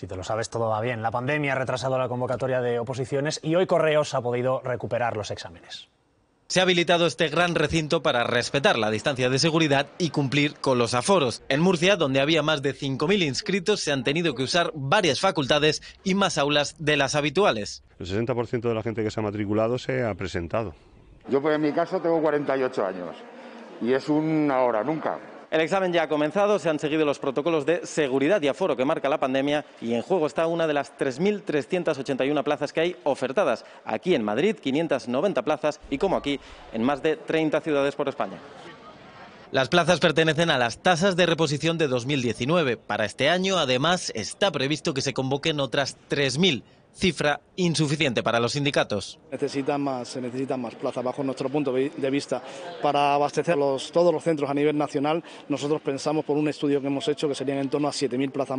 Si te lo sabes, todo va bien. La pandemia ha retrasado la convocatoria de oposiciones y hoy Correos ha podido recuperar los exámenes. Se ha habilitado este gran recinto para respetar la distancia de seguridad y cumplir con los aforos. En Murcia, donde había más de 5.000 inscritos, se han tenido que usar varias facultades y más aulas de las habituales. El 60% de la gente que se ha matriculado se ha presentado. Yo, pues en mi caso, tengo 48 años y es una hora, nunca. El examen ya ha comenzado, se han seguido los protocolos de seguridad y aforo que marca la pandemia y en juego está una de las 3.381 plazas que hay ofertadas. Aquí en Madrid, 590 plazas y como aquí, en más de 30 ciudades por España. Las plazas pertenecen a las tasas de reposición de 2019. Para este año, además, está previsto que se convoquen otras 3.000 cifra insuficiente para los sindicatos. Necesitan más, se necesitan más plazas, bajo nuestro punto de vista. Para abastecer todos los centros a nivel nacional, nosotros pensamos por un estudio que hemos hecho que serían en torno a 7.000 plazas más.